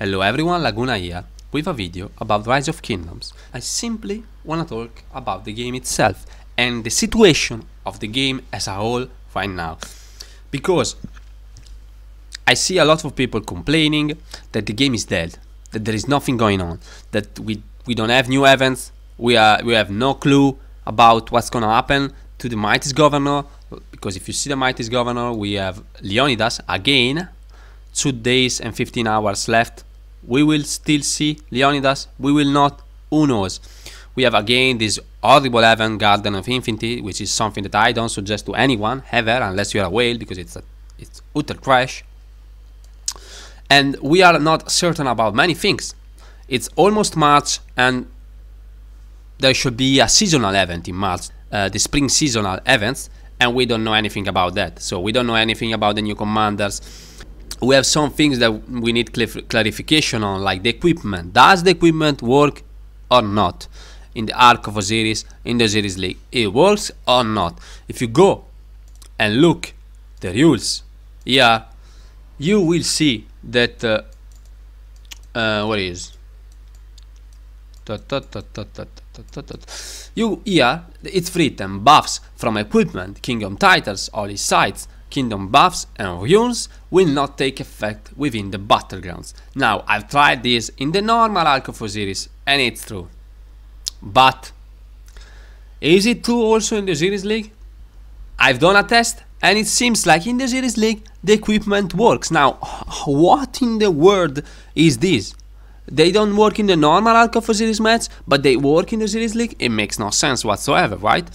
Hello everyone, Laguna here, with a video about Rise of Kingdoms. I simply wanna talk about the game itself and the situation of the game as a whole right now. Because I see a lot of people complaining that the game is dead, that there is nothing going on, that we, we don't have new events, we, are, we have no clue about what's gonna happen to the Mightiest Governor, because if you see the Mightiest Governor, we have Leonidas again, 2 days and 15 hours left we will still see Leonidas, we will not, who knows. We have again this horrible Heaven Garden of Infinity, which is something that I don't suggest to anyone ever, unless you are a whale, because it's, a, it's utter trash. And we are not certain about many things. It's almost March, and there should be a seasonal event in March, uh, the spring seasonal events, and we don't know anything about that. So we don't know anything about the new commanders we have some things that we need clarification on, like the equipment. Does the equipment work or not? In the Arc of Oziris in the Osiris League, it works or not? If you go and look the rules yeah, you will see that uh, uh, what is you here it's written buffs from equipment, kingdom titles, all his sites, Kingdom buffs and runes will not take effect within the battlegrounds. Now, I've tried this in the normal Arc of and it's true. But, is it true also in the series League? I've done a test and it seems like in the series League the equipment works. Now, what in the world is this? They don't work in the normal Arc of Osiris match, but they work in the series League? It makes no sense whatsoever, right?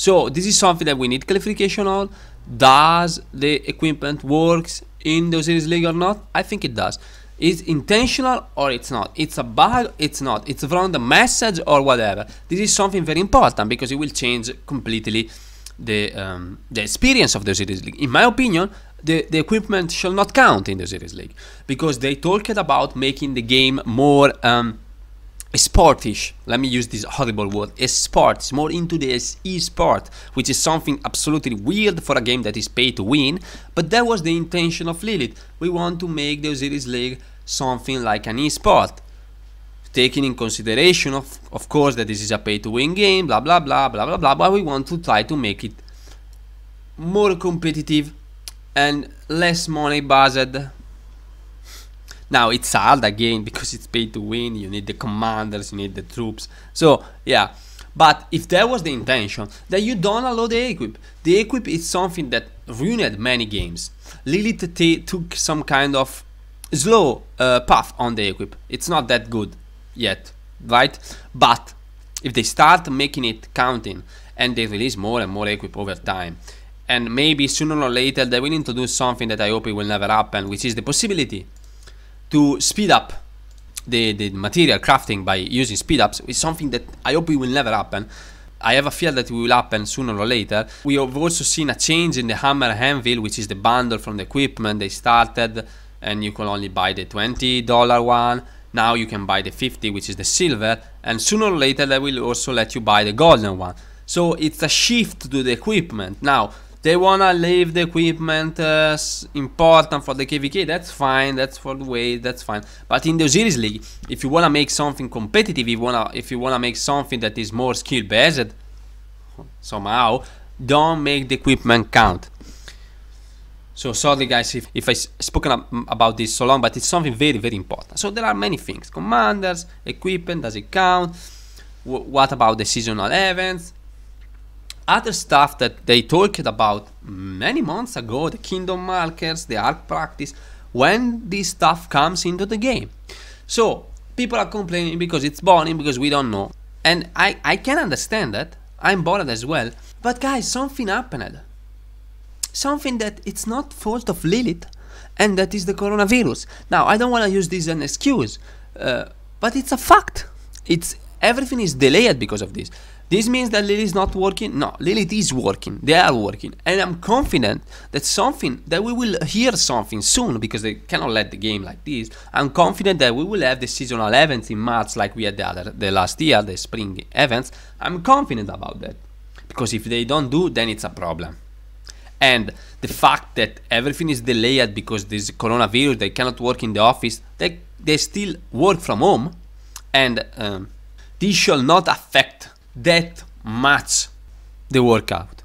So this is something that we need clarification on. Does the equipment works in the Osiris League or not? I think it does. Is intentional or it's not. It's a bug, it's not. It's from the message or whatever. This is something very important because it will change completely the um, the experience of the Osiris League. In my opinion, the, the equipment shall not count in the Osiris League because they talked about making the game more um, sportish let me use this horrible word is sports more into the e-sport which is something absolutely weird for a game that is pay to win but that was the intention of lilith we want to make the osiris league something like an e-sport taking in consideration of of course that this is a pay to win game blah blah blah blah blah blah but we want to try to make it more competitive and less money based now it's hard again because it's pay to win. You need the commanders, you need the troops. So yeah, but if that was the intention, then you don't allow the equip. The equip is something that ruined many games. Lilith took some kind of slow uh, path on the equip. It's not that good yet, right? But if they start making it counting and they release more and more equip over time, and maybe sooner or later they will introduce something that I hope it will never happen, which is the possibility to speed up the, the material crafting by using speed ups is something that I hope it will never happen. I have a fear that it will happen sooner or later. We have also seen a change in the hammer anvil, which is the bundle from the equipment they started, and you can only buy the $20 one. Now you can buy the 50, which is the silver, and sooner or later they will also let you buy the golden one. So it's a shift to the equipment. Now, they wanna leave the equipment uh, important for the KVK, that's fine, that's for the way, that's fine. But in the Osiris League, if you wanna make something competitive, if you wanna, if you wanna make something that is more skill based, somehow, don't make the equipment count. So sorry guys if, if I spoken about this so long, but it's something very, very important. So there are many things, commanders, equipment, does it count? W what about the seasonal events? other stuff that they talked about many months ago, the kingdom markers, the arc practice, when this stuff comes into the game. So people are complaining because it's boring, because we don't know. And I, I can understand that. I'm bored as well. But guys, something happened. Something that it's not fault of Lilith, and that is the coronavirus. Now, I don't want to use this as an excuse, uh, but it's a fact. It's everything is delayed because of this. This means that Lily is not working? No, Lilith is working. They are working. And I'm confident that something, that we will hear something soon because they cannot let the game like this. I'm confident that we will have the seasonal events in March like we had the, other, the last year, the spring events. I'm confident about that. Because if they don't do, then it's a problem. And the fact that everything is delayed because this coronavirus, they cannot work in the office, they, they still work from home. And um, this shall not affect that match the workout,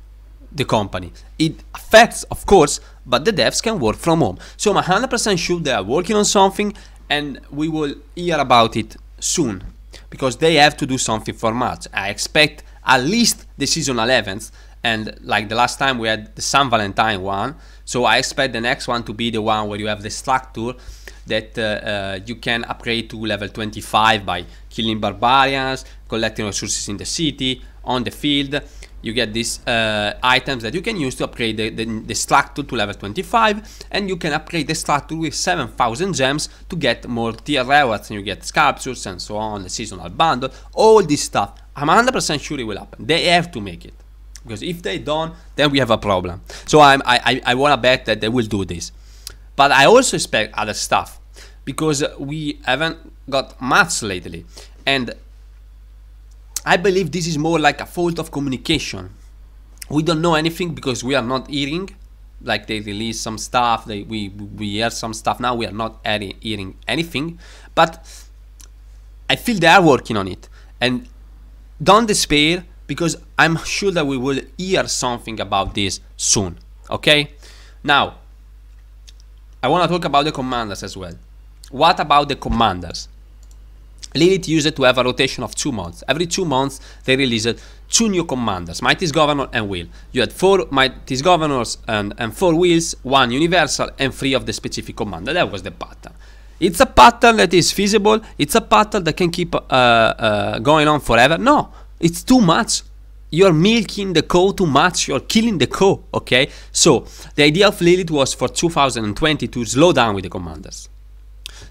the company. It affects, of course, but the devs can work from home. So I'm 100% sure they are working on something and we will hear about it soon because they have to do something for March. I expect at least the season 11th and like the last time we had the San Valentine one. So I expect the next one to be the one where you have the structure that uh, uh, you can upgrade to level 25 by killing barbarians, collecting resources in the city, on the field. You get these uh, items that you can use to upgrade the, the, the structure to level 25 and you can upgrade the structure with 7000 gems to get more tier rewards and you get sculptures and so on, the seasonal bundle, all this stuff. I'm 100% sure it will happen. They have to make it because if they don't, then we have a problem. So I'm, I, I, I want to bet that they will do this. But I also expect other stuff because we haven't got maths lately. And I believe this is more like a fault of communication. We don't know anything because we are not hearing. Like they release some stuff, they, we we hear some stuff now. We are not hearing anything, but I feel they are working on it. And don't despair because I'm sure that we will hear something about this soon. Okay, now I want to talk about the commanders as well. What about the commanders? Lilith used it to have a rotation of two months. Every two months, they released two new commanders, Mighty's Governor and Will. You had four Mighty's Governors and, and four Wills, one Universal and three of the specific commander. That was the pattern. It's a pattern that is feasible. It's a pattern that can keep uh, uh, going on forever. No, it's too much you're milking the cow too much, you're killing the cow, okay? So the idea of Lilith was for 2020 to slow down with the commanders.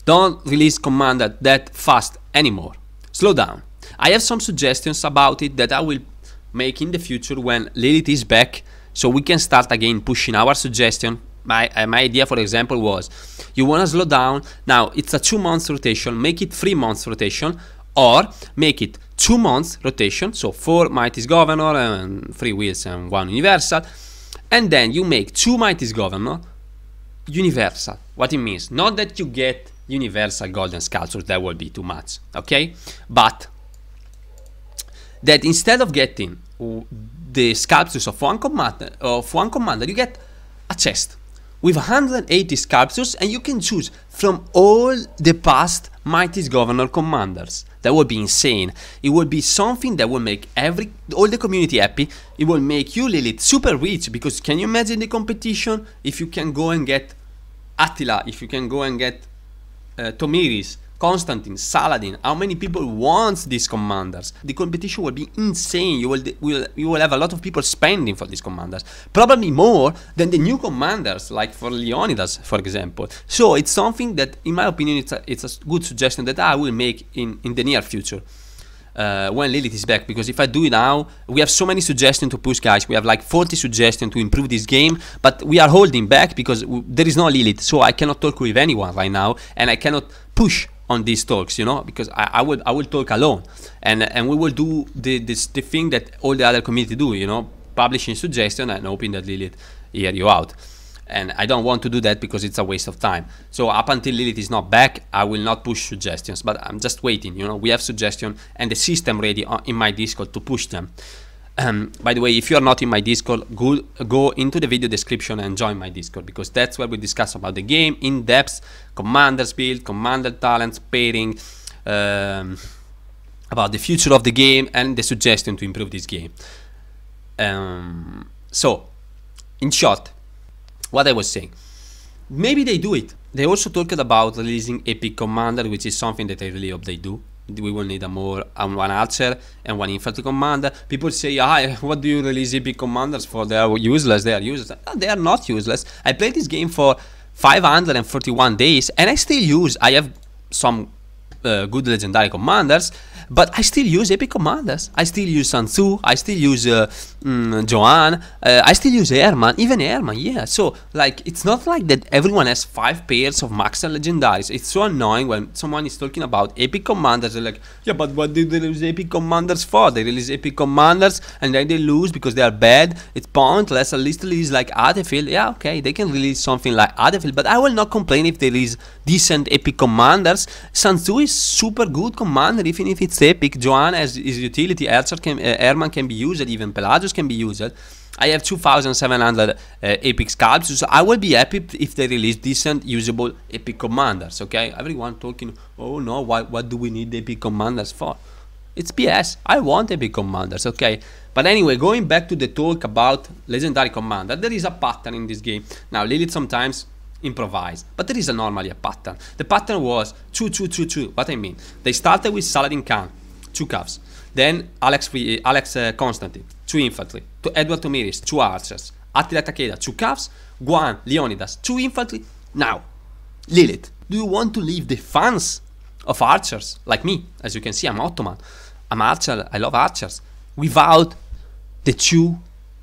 Don't release commander that fast anymore. Slow down. I have some suggestions about it that I will make in the future when Lilith is back so we can start again pushing our suggestion. My, uh, my idea, for example, was you want to slow down. Now it's a two months rotation, make it three months rotation, or make it two months rotation, so four Mighty's Governor and three Wheels and one Universal, and then you make two Mighty's Governor Universal. What it means, not that you get Universal Golden Sculptures, that would be too much, okay? But that instead of getting the sculptures of one commander, of one commander, you get a chest with 180 sculptures, and you can choose from all the past Mighty's Governor commanders. That would be insane. It would be something that would make every all the community happy. It will make you Lilith super rich because can you imagine the competition if you can go and get Attila, if you can go and get uh, Tomiris, Constantine, Saladin, how many people want these commanders? The competition will be insane. You will, will, you will have a lot of people spending for these commanders, probably more than the new commanders, like for Leonidas, for example. So it's something that, in my opinion, it's a, it's a good suggestion that I will make in, in the near future. Uh, when Lilith is back because if I do it now, we have so many suggestions to push, guys. We have like 40 suggestions to improve this game, but we are holding back because there is no Lilith, so I cannot talk with anyone right now and I cannot push on these talks, you know, because I, I would I will talk alone, and and we will do the this the thing that all the other community do, you know, publishing suggestion and hoping that Lilith hear you out. And I don't want to do that because it's a waste of time. So up until Lilith is not back, I will not push suggestions. But I'm just waiting. You know, we have suggestion and the system ready uh, in my Discord to push them. Um, by the way, if you are not in my Discord, go, go into the video description and join my Discord because that's where we discuss about the game in depth, commanders build, commander talents, pairing, um, about the future of the game and the suggestion to improve this game. Um, so, in short, what I was saying, maybe they do it. They also talked about releasing Epic Commander, which is something that I really hope they do we will need a more um, one archer and one infantry commander people say ah what do you release epic commanders for they are useless they are useless no, they are not useless i played this game for 541 days and i still use i have some uh, good legendary commanders, but I still use epic commanders. I still use Sansu, I still use uh, mm, Joan, uh, I still use Airman, even Airman, yeah. So, like, it's not like that everyone has five pairs of max and legendaries. It's so annoying when someone is talking about epic commanders. They're like, yeah, but what did they lose epic commanders for? They release epic commanders and then they lose because they are bad. It's pointless. At least release like Artefield. Yeah, okay, they can release something like Artefield, but I will not complain if they release decent epic commanders. Sansu is super good commander. even if it's epic, Joanna as his utility, airman can, uh, Herman can be used, even Pelagius can be used. I have 2700 uh, epic sculptures, so I will be happy if they release decent usable epic commanders, okay? Everyone talking, oh no, why, what do we need epic commanders for? It's BS, I want epic commanders, okay? But anyway, going back to the talk about legendary commander, there is a pattern in this game. Now, Lilith sometimes improvise. But there is a normally a pattern. The pattern was two, two, two, two. What I mean? They started with Saladin Khan, two calves. Then Alex eh, Alex uh, Constantine, two infantry. To Edward Tomiris, two archers. Attila Takeda, two calves. Guan, Leonidas, two infantry. Now, Lilith, do you want to leave the fans of archers like me? As you can see, I'm Ottoman. I'm archer. I love archers. Without the two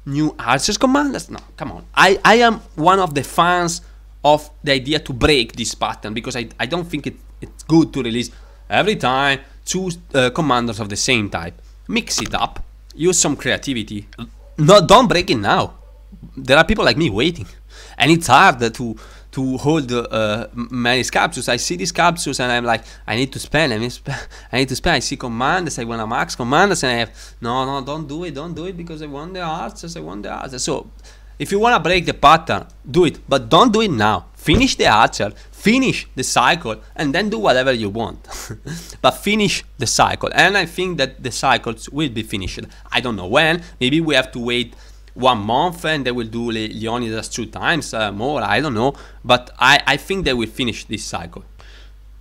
new archers commanders? No, come on. I, I am one of the fans of the idea to break this pattern because I, I don't think it, it's good to release every time two uh, commanders of the same type. Mix it up, use some creativity. No, don't break it now. There are people like me waiting, and it's hard to to hold uh, many capsules. I see these capsules and I'm like, I need to spend. I need, sp I need to spend. I see commanders. I want to max commanders, and I have no, no, don't do it, don't do it because I want the arts. I want the arts. So if you want to break the pattern, do it, but don't do it now. Finish the archer, finish the cycle, and then do whatever you want. but finish the cycle, and I think that the cycles will be finished. I don't know when, maybe we have to wait one month and they will do Le Leonidas two times uh, more, I don't know, but I, I think they will finish this cycle.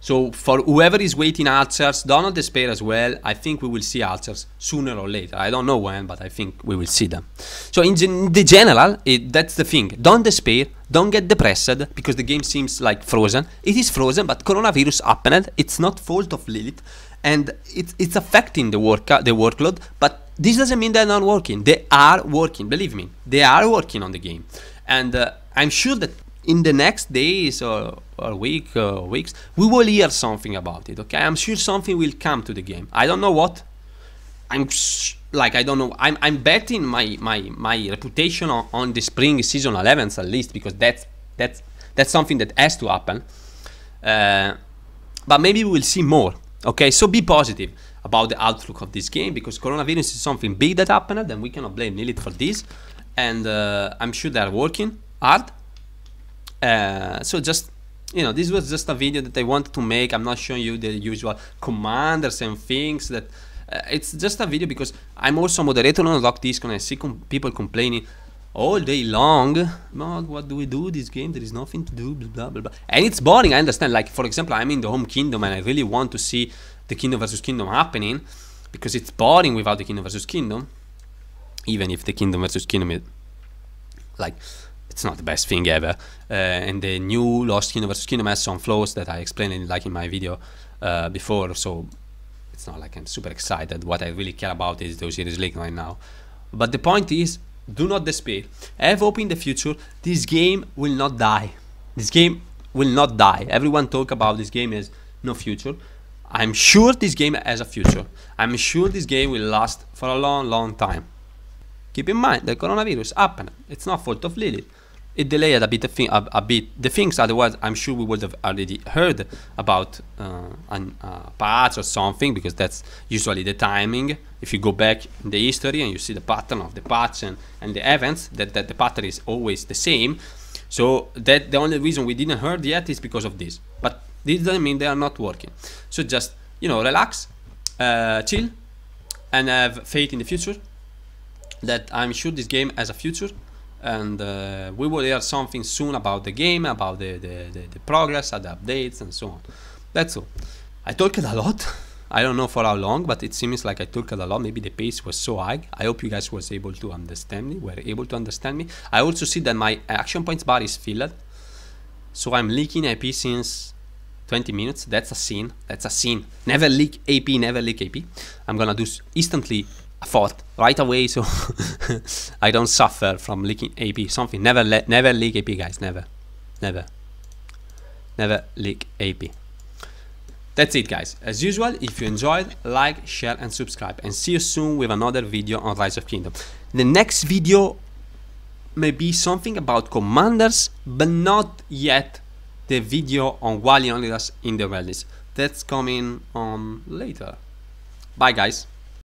So for whoever is waiting answers, don't despair as well. I think we will see answers sooner or later. I don't know when, but I think we will see them. So in, gen the general, it, that's the thing. Don't despair. Don't get depressed because the game seems like frozen. It is frozen, but coronavirus happened. It's not fault of Lilith, and it's affecting the work the workload. But this doesn't mean they're not working. They are working. Believe me, they are working on the game, and uh, I'm sure that in the next days or, or week or uh, weeks, we will hear something about it. Okay, I'm sure something will come to the game. I don't know what. I'm like I don't know. I'm I'm betting my my my reputation on, on the spring season 11s at least because that's that's that's something that has to happen. Uh, but maybe we'll see more. Okay, so be positive about the outlook of this game because coronavirus is something big that happened and we cannot blame Nilit for this. And uh, I'm sure they're working hard uh, so just you know this was just a video that i wanted to make i'm not showing you the usual commanders and things that uh, it's just a video because i'm also a moderator on lock discord and i see com people complaining all day long well what do we do this game there is nothing to do blah blah blah and it's boring i understand like for example i'm in the home kingdom and i really want to see the kingdom versus kingdom happening because it's boring without the kingdom versus kingdom even if the kingdom versus kingdom is like it's not the best thing ever. Uh, and the new Lost Kingdom Kinemats on flows that I explained in, like in my video uh, before, so it's not like I'm super excited. What I really care about is the Osiris League right now. But the point is, do not despair. Have hope in the future. This game will not die. This game will not die. Everyone talk about this game as no future. I'm sure this game has a future. I'm sure this game will last for a long, long time. Keep in mind the coronavirus happened. It's not fault of Lilith it delayed a bit, of thing, a, a, bit the things. Otherwise, I'm sure we would have already heard about uh, an, uh, parts or something because that's usually the timing. If you go back in the history and you see the pattern of the parts and, and the events, that, that the pattern is always the same. So that the only reason we didn't heard yet is because of this. But this doesn't mean they are not working. So just you know relax, uh, chill, and have faith in the future. That I'm sure this game has a future and uh, we will hear something soon about the game, about the, the, the, the progress, the updates, and so on. That's all. I talked a lot. I don't know for how long, but it seems like I talked a lot. Maybe the pace was so high. I hope you guys was able to understand me, were able to understand me. I also see that my action points bar is filled. So I'm leaking AP since 20 minutes. That's a sin. That's a sin. Never leak AP, never leak AP. I'm gonna do instantly thought right away so I don't suffer from leaking AP something never let never leak AP guys never never never leak AP that's it guys as usual if you enjoyed like share and subscribe and see you soon with another video on Rise of Kingdom the next video may be something about commanders but not yet the video on Wally leaders in the wilderness that's coming on later bye guys